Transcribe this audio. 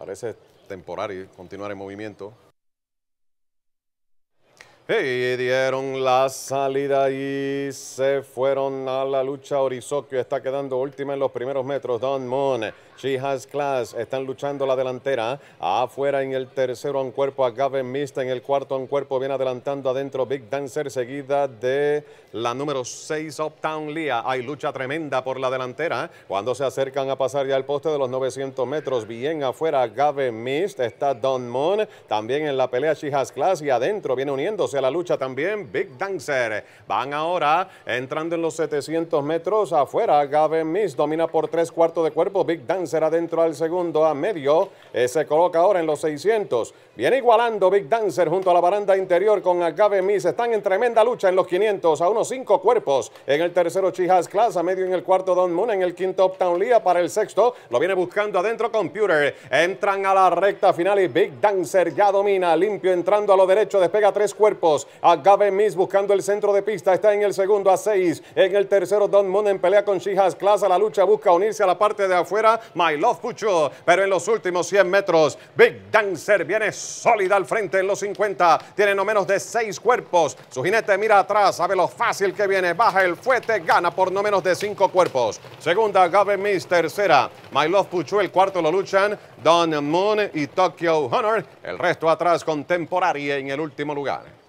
parece temporal y continuar en movimiento. Y dieron la salida y se fueron a la lucha. Orizokio está quedando última en los primeros metros. Don Moon, She Has Class están luchando la delantera. Afuera en el tercero en cuerpo a Gavin Mist, En el cuarto en cuerpo viene adelantando adentro Big Dancer seguida de la número 6 Uptown Lea. Hay lucha tremenda por la delantera. Cuando se acercan a pasar ya el poste de los 900 metros. Bien afuera Gavin Mist. Está Don Moon. También en la pelea She Has Class y adentro viene uniéndose la lucha también, Big Dancer. Van ahora entrando en los 700 metros afuera. Gabe Miss domina por tres cuartos de cuerpo. Big Dancer adentro al segundo, a medio. se coloca ahora en los 600. Viene igualando Big Dancer junto a la baranda interior con Gabe Miss. Están en tremenda lucha en los 500 a unos cinco cuerpos. En el tercero, Chihas Class. A medio en el cuarto, Don Moon. En el quinto, Uptown Lía Para el sexto, lo viene buscando adentro Computer. Entran a la recta final y Big Dancer ya domina. Limpio entrando a lo derecho. Despega tres cuerpos. A Agave Miss buscando el centro de pista. Está en el segundo a seis. En el tercero, Don Moon en pelea con shijas Class. A la lucha busca unirse a la parte de afuera. My Love Pucho. Pero en los últimos 100 metros, Big Dancer viene sólida al frente en los 50. Tiene no menos de seis cuerpos. Su jinete mira atrás. Sabe lo fácil que viene. Baja el fuete. Gana por no menos de cinco cuerpos. Segunda, Agave Miss. Tercera, My Love Pucho. El cuarto lo luchan Don Moon y Tokyo Honor. El resto atrás con Temporary en el último lugar.